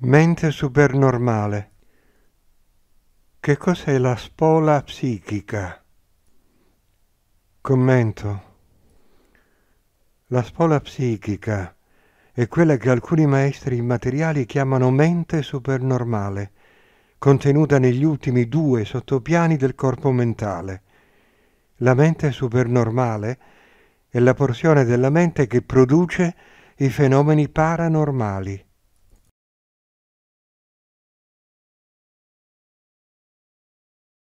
Mente supernormale. Che cos'è la spola psichica? Commento. La spola psichica è quella che alcuni maestri immateriali chiamano mente supernormale, contenuta negli ultimi due sottopiani del corpo mentale. La mente supernormale è la porzione della mente che produce i fenomeni paranormali